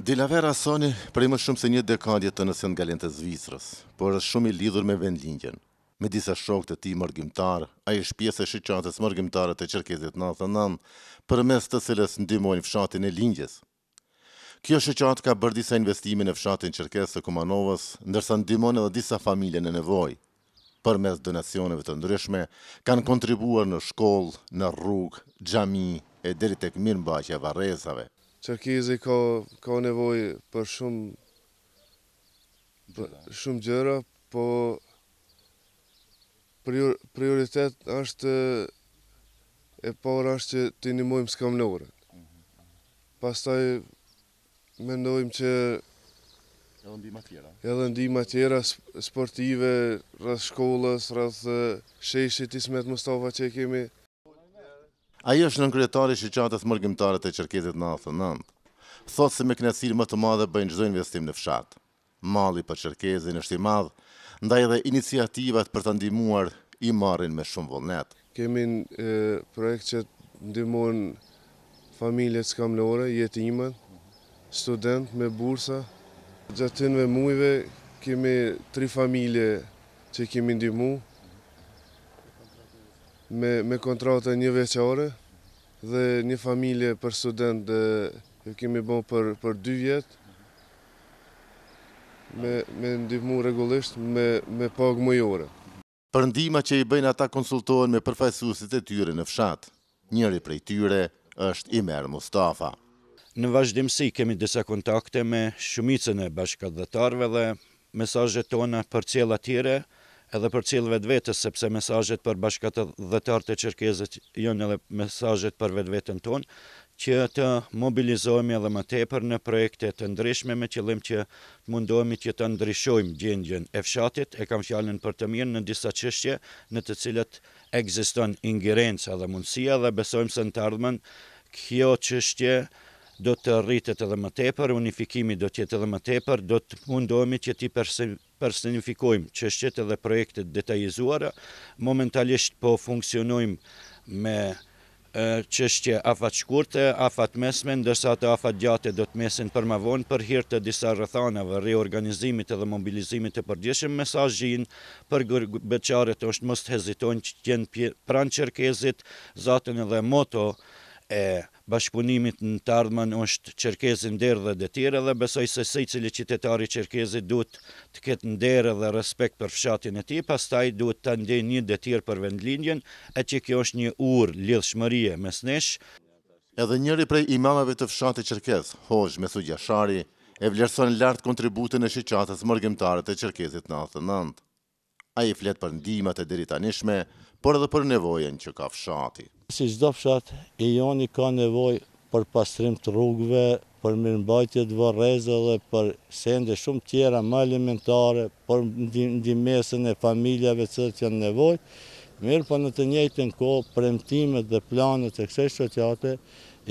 Dilavera Soni prej më shumë se një dekadje të nësën galen të Zvicrës, por është shumë i lidhur me vendlingjen. Me disa shok të ti mërgjimtar, a i shpjese shqyqatës mërgjimtarët të Qerkezit 99, për mes të cilës ndymojnë fshatin e lingjes. Kjo shqyqat ka bërë disa investimin e fshatin Qerkezit të Kumanovës, ndërsa ndymojnë edhe disa familje në nevoj. Për mes donacioneve të ndryshme, kanë kontribuar në shkollë, në rrugë, gjami e deri tek mirë mbaqja varrezave. Qerkizi ka, ka nevoj për shumë shumë gjëra, po prioritet është e parë është që të njëmojmë s'kam nore. Pastaj mendojmë që edhe ndihma tjera, edhe ndima tjera sportive, rrëth shkollës, rrëth eh, sheshit ismet Mustafa që kemi, Ajo është në kryetari shqyqatës mërgjimtare të qërketit në athë nëndë. Thotë se me knesirë më të madhe bëjnë gjdo investim në fshatë. Mali për qërkezin është i madhe, ndaj edhe iniciativat për të ndimuar i marrin me shumë vullnet. në projekt që të ndimuar familje të kam lore, jetimet, student me bursa. Gjatë të nëve mujve kemi tri familje që kemi ndimuar, me kontratë një veqare dhe një familje për student dhe jo kemi bon për dy vjetë me ndihmu regullisht me pagë mujore. Për ndima që i bëjnë ata konsultohen me përfajsusit e tyre në fshatë, njëri prej tyre është Imer Mustafa. Në vazhdimësi kemi disa kontakte me shumicën e bashkët dhe tarve dhe mesajët tona për cjela tjere, edhe për cilë të vetës, sepse mesajët për bashkatë dhe të e qërkezët, janë edhe mesajët për vetë vetën tonë, që të mobilizojmë edhe më tepër në projekte të ndryshme me qëllim që mundohemi që të ndryshojmë gjendjen e fshatit, e kam fjalën për të mirë në disa qështje në të cilët egziston ingerenca dhe mundësia dhe besojmë së në të ardhmen kjo qështje do të rritet edhe më tepër, unifikimi do të jetë edhe më tepër, do të mundohemi që ti personifikojmë çështjet edhe projektet detajizuara. Momentalisht po funksionojmë me çështje afat shkurte, afat mesme, ndërsa ato afat gjate do të mesin për më vonë për hir të disa rrethanave reorganizimit edhe mobilizimit të përgjithshëm mesazhin për beçaret është mos hezitojnë që të jenë pranë çerkezit, zotën edhe moto e bashkëpunimit në të ardhmen është Qerkezin nder dhe detyrë dhe besoj se se cili qitetari Qerkezit duhet të ketë nder dhe respekt për fshatin e ti, pas taj duhet të ndenjë një detyrë për vendlinjen, e që kjo është një urr lidhshmërie mes nesh. Edhe njëri prej imameve të fshatit Qerkez, Hoxh Methu Gjashari, e vlerëson lartë kontributin e shqyqatës mërgjimtarët e Qerkezit në 99 a i flet për ndimet e diri por edhe për nevojen që ka fshati. Si zdo fshat, i joni ka nevoj për pastrim të rrugve, për mirëmbajtje të vërreze dhe për sende shumë tjera më elementare, për ndimesën e familjave që të janë nevoj, mirë për po në të njëjtë në kohë premtimet dhe planet e kse shëtjate,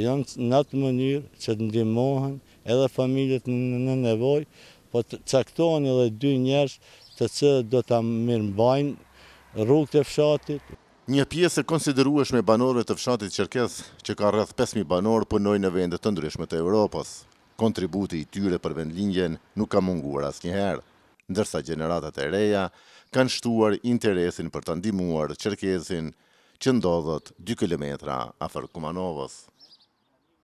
janë në atë mënyrë që të ndimohen edhe familjet në nevoj, po të caktoni edhe dy njerës të cë do të mirë mbajnë rrugë të fshatit. Një pjesë e konsiderueshme e banorëve të fshatit qërkes që ka rrëth 5.000 banorë, përnojnë në vendet të ndryshme të Europës. Kontributi i tyre për vendlinjen nuk ka munguar as njëherë, ndërsa generatat e reja kanë shtuar interesin për të ndimuar qërkesin që ndodhët 2 km afer Kumanovës.